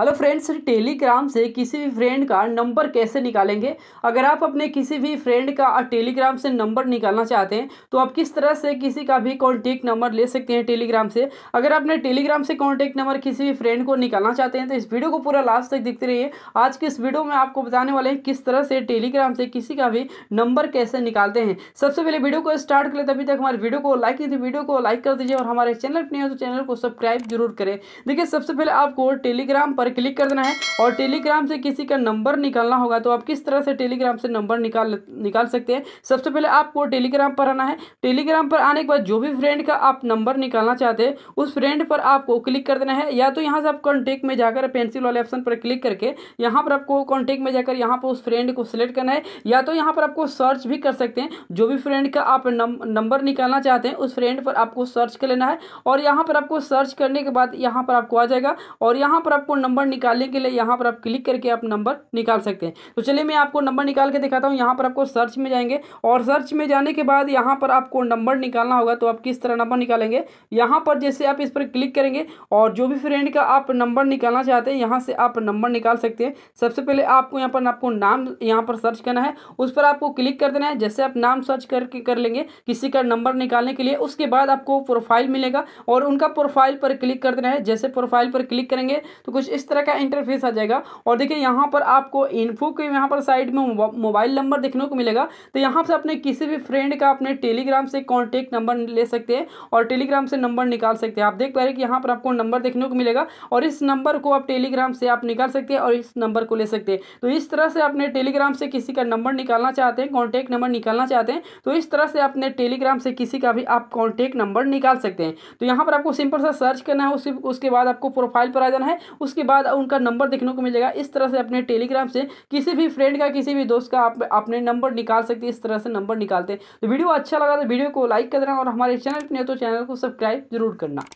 hello friends Telegram से किसी भी फ्रेंड का नंबर कैसे निकालेंगे अगर आप अपने किसी भी फ्रेंड का टेलीग्राम से नंबर निकालना चाहते हैं तो आप किस तरह से किसी का भी कॉन्टेक्ट नंबर ले सकते हैं टेलीग्राम से अगर आपने टेलीग्राम से कॉन्टेक्ट नंबर किसी भी फ्रेंड को निकालना चाहते हैं तो इस वीडियो को पूरा लास्ट तक देखते रहिए आज के इस वीडियो में आपको बताने वाले हैं किस तरह से टेलीग्राम से किसी का भी नंबर कैसे निकालते हैं सबसे पहले वीडियो को स्टार्ट कर करें तभी तक हमारे वीडियो को लाइक नहीं वीडियो को लाइक कर दीजिए और हमारे चैनल पर नहीं हो तो चैनल को सब्सक्राइब जरूर करें देखिए सबसे पहले आपको टेलीग्राम पर पर क्लिक कर देना है और टेलीग्राम से किसी का नंबर निकालना होगा तो आप किस तरह से टेलीग्राम से नंबर निकाल निकाल सकते हैं सबसे पहले आपको टेलीग्राम पर आना है टेलीग्राम पर आने के बाद जो भी फ्रेंड का आप नंबर निकालना चाहते हैं उस फ्रेंड पर आपको क्लिक कर देना है या तो यहाँ से आप कॉन्टेक्ट में जाकर पेंसिल वाले ऑप्शन पर क्लिक करके यहाँ पर आपको कॉन्टेक्ट में जाकर यहाँ पर उस फ्रेंड को सिलेक्ट करना है या तो यहाँ पर आपको सर्च भी कर सकते हैं जो भी फ्रेंड का आप नंबर निकालना चाहते हैं उस फ्रेंड पर आपको सर्च कर लेना है और यहाँ पर आपको सर्च करने के बाद यहाँ पर आपको आ जाएगा और यहाँ पर आपको नंबर नंबर निकालने के लिए यहाँ पर आप क्लिक करके आप नंबर निकाल सकते हैं तो चलिए मैं आपको नंबर निकाल के दिखाता हूँ यहाँ पर आपको सर्च में जाएंगे और सर्च में जाने के बाद यहाँ पर आपको नंबर निकालना होगा तो आप किस तरह नंबर निकालेंगे यहाँ पर जैसे आप इस पर क्लिक करेंगे और जो भी फ्रेंड का आप नंबर निकालना चाहते हैं यहाँ से आप नंबर निकाल सकते हैं सबसे पहले आपको यहाँ पर आपको नाम यहाँ पर सर्च करना है उस पर आपको क्लिक कर देना है जैसे आप नाम सर्च करके कर लेंगे किसी का नंबर निकालने के लिए उसके बाद आपको प्रोफाइल मिलेगा और उनका प्रोफाइल पर क्लिक कर देना है जैसे प्रोफाइल पर क्लिक करेंगे तो कुछ इस तरह का इंटरफेस आ जाएगा और देखिए यहाँ पर आपको इन्फो के यहाँ पर साइड में मोबाइल नंबर देखने को मिलेगा तो यहाँ से अपने किसी भी फ्रेंड का अपने टेलीग्राम से कॉन्टेक्ट नंबर ले सकते हैं और टेलीग्राम से नंबर निकाल सकते हैं आप देख पा रहे कि यहाँ पर आपको नंबर देखने को मिलेगा और इस नंबर को आप टेलीग्राम से आप निकाल सकते हैं और इस नंबर को ले सकते हैं तो इस तरह से अपने टेलीग्राम से किसी का नंबर निकालना चाहते हैं कॉन्टैक्ट नंबर निकालना चाहते हैं तो इस तरह से अपने टेलीग्राम से किसी का भी आप कॉन्टैक्ट नंबर निकाल सकते हैं तो यहाँ पर आपको सिंपल सा सर्च करना है उसके बाद आपको प्रोफाइल पर आ जाना है उसके बाद उनका नंबर देखने को मिलेगा इस तरह से अपने टेलीग्राम से किसी भी फ्रेंड का किसी भी दोस्त का आप अपने नंबर निकाल सकते हैं इस तरह से नंबर निकालते हैं तो वीडियो अच्छा लगा तो वीडियो को लाइक कर देना और हमारे चैनल पर नहीं तो चैनल को सब्सक्राइब जरूर करना